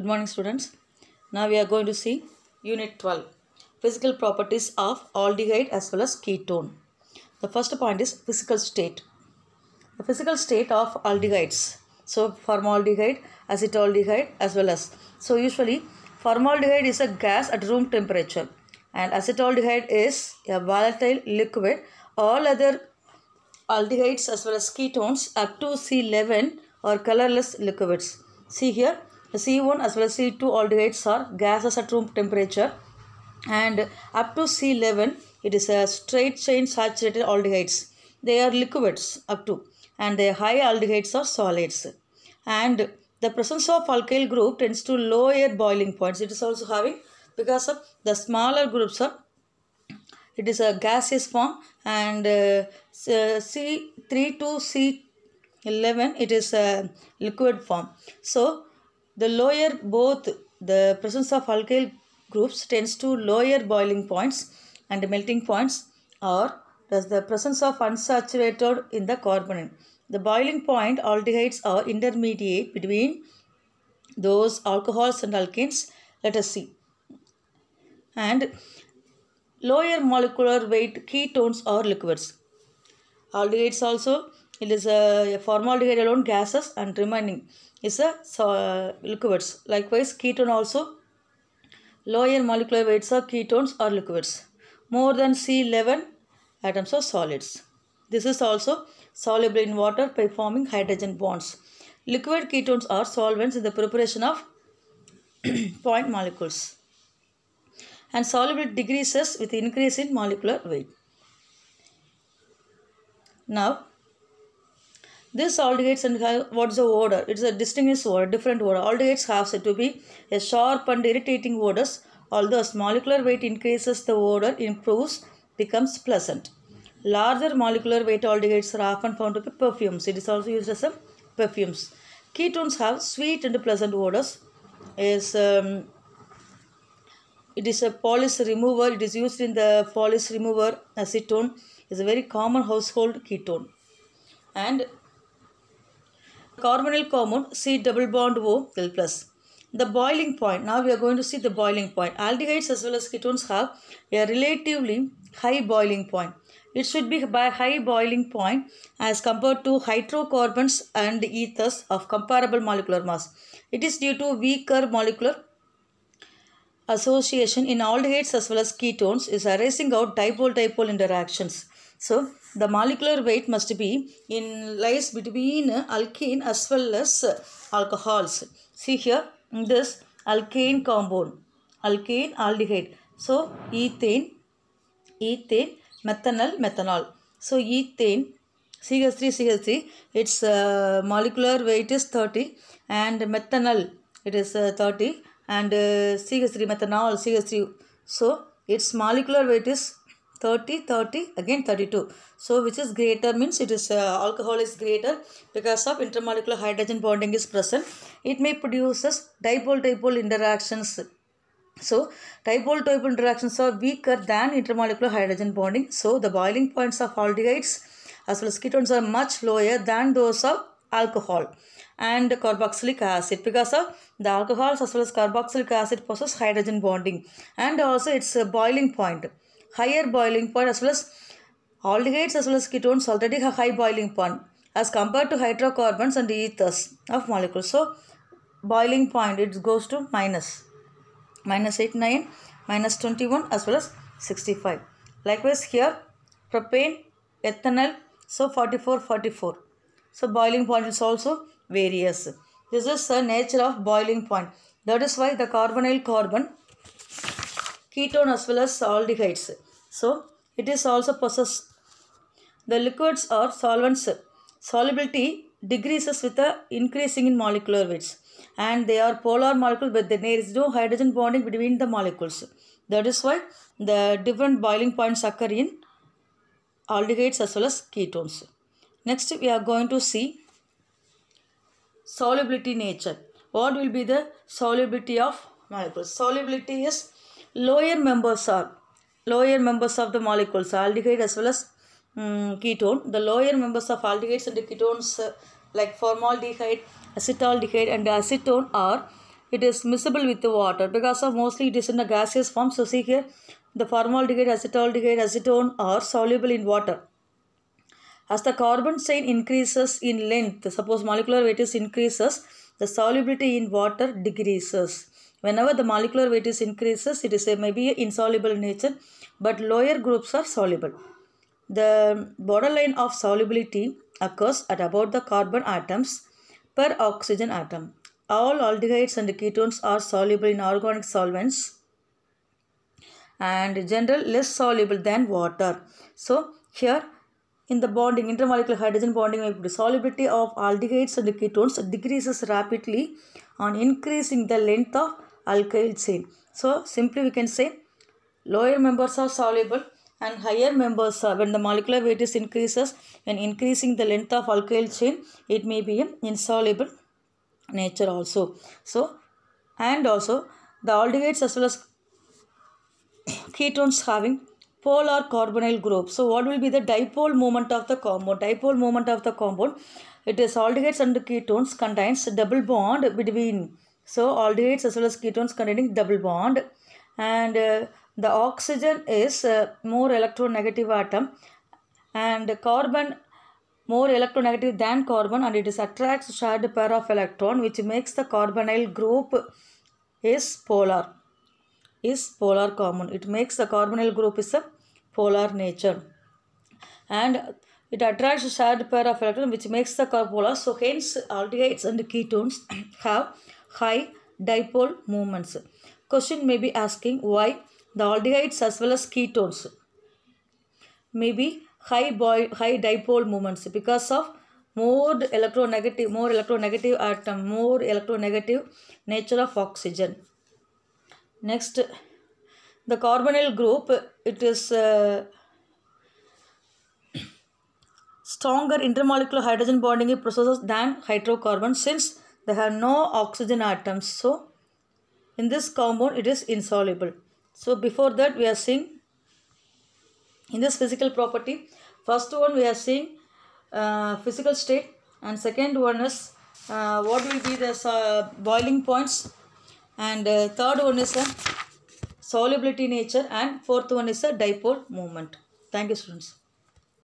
Good morning students. Now we are going to see unit 12. Physical properties of aldehyde as well as ketone. The first point is physical state. The physical state of aldehydes. So formaldehyde, acetaldehyde as well as. So usually formaldehyde is a gas at room temperature and acetaldehyde is a volatile liquid. All other aldehydes as well as ketones up to c 11 are colorless liquids. See here the C1 as well as C2 aldehydes are gases at room temperature and up to C11 it is a straight chain saturated aldehydes. They are liquids up to and the high aldehydes are solids and the presence of alkyl group tends to lower boiling points. It is also having because of the smaller groups are it is a gaseous form and uh, uh C3 to C11 it is a liquid form. So the lower both the presence of alkyl groups tends to lower boiling points and melting points or does the presence of unsaturated in the carbon, The boiling point aldehydes are intermediate between those alcohols and alkenes. Let us see. And lower molecular weight ketones are liquids. Aldehydes also, it is a formaldehyde alone gases and remaining is a uh, liquids. Likewise, ketone also lower molecular weights of ketones or liquids more than C11 atoms of solids. This is also soluble in water by forming hydrogen bonds. Liquid ketones are solvents in the preparation of point molecules. And solubility decreases with increase in molecular weight. Now, this aldehydes and what's the odor? It's a distinguished odor, different odor. Aldehydes have said to be a sharp and irritating odors. Although as molecular weight increases, the odor improves, becomes pleasant. Larger molecular weight aldehydes are often found to be perfumes. It is also used as a perfumes. Ketones have sweet and pleasant odors. Is um, it is a polish remover. It is used in the polish remover acetone. is a very common household ketone. And carbonyl compound C double bond O L plus. The boiling point, now we are going to see the boiling point. Aldehydes as well as ketones have a relatively high boiling point. It should be by high boiling point as compared to hydrocarbons and ethers of comparable molecular mass. It is due to weaker molecular association in aldehydes as well as ketones is arising out dipole-dipole interactions. So, the molecular weight must be in lies between alkene as well as alcohols. See here, this alkane compound, alkane aldehyde. So, ethane, ethane, methanol, methanol. So, ethane, CH3, CH3, its uh, molecular weight is 30 and methanol, it is uh, 30 and uh, CH3, methanol, CH3. So, its molecular weight is 30 30 again 32 so which is greater means it is uh, alcohol is greater because of intermolecular hydrogen bonding is present it may produces dipole dipole interactions so dipole dipole interactions are weaker than intermolecular hydrogen bonding so the boiling points of aldehydes as well as ketones are much lower than those of alcohol and carboxylic acid because of the alcohols as well as carboxylic acid possess hydrogen bonding and also its boiling point higher boiling point as well as aldehydes as well as ketones already have high boiling point as compared to hydrocarbons and ethers of molecules. So, boiling point it goes to minus, minus 89, minus 21 as well as 65. Likewise here propane, ethanol, so 44, 44. So, boiling point is also various. This is the nature of boiling point. That is why the carbonyl carbon ketone as well as aldehydes. So, it is also possess The liquids or solvents solubility decreases with the increasing in molecular weights and they are polar molecules but there is no hydrogen bonding between the molecules. That is why the different boiling points occur in aldehydes as well as ketones. Next we are going to see solubility nature. What will be the solubility of molecules? Solubility is lower members are lower members of the molecules aldehyde as well as um, ketone. The lower members of aldehydes and ketones uh, like formaldehyde, acetaldehyde and acetone are it is miscible with the water because of mostly it is in the gaseous form. So see here the formaldehyde, acetaldehyde, acetone are soluble in water. As the carbon chain increases in length, suppose molecular weight is increases, the solubility in water decreases. Whenever the molecular weight is increases, it is a, maybe insoluble nature, but lower groups are soluble. The borderline of solubility occurs at about the carbon atoms per oxygen atom. All aldehydes and ketones are soluble in organic solvents and general less soluble than water. So here in the bonding, intermolecular hydrogen bonding, the solubility of aldehydes and ketones decreases rapidly on increasing the length of alkyl chain. So simply we can say lower members are soluble and higher members are when the molecular weight is increases and increasing the length of alkyl chain it may be an insoluble nature also. So and also the aldehydes as well as ketones having polar carbonyl group. So what will be the dipole moment of the compound? Dipole moment of the compound. It is aldehydes and ketones contains double bond between so aldehydes as well as ketones containing double bond and uh, the oxygen is uh, more electronegative atom and carbon more electronegative than carbon and it is attracts shared pair of electron which makes the carbonyl group is polar is polar common it makes the carbonyl group is a polar nature and it attracts shared pair of electron which makes the carb polar so hence aldehydes and ketones have high dipole moments. Question may be asking why the aldehydes as well as ketones may be high, boy, high dipole moments because of more electronegative, more electronegative atom, more electronegative nature of oxygen. Next, the carbonyl group, it is uh, stronger intermolecular hydrogen bonding processes than hydrocarbon since They have no oxygen atoms. So, in this compound, it is insoluble. So, before that, we are seeing in this physical property, first one we are seeing uh, physical state and second one is uh, what will be the uh, boiling points and uh, third one is a solubility nature and fourth one is a dipole moment. Thank you students.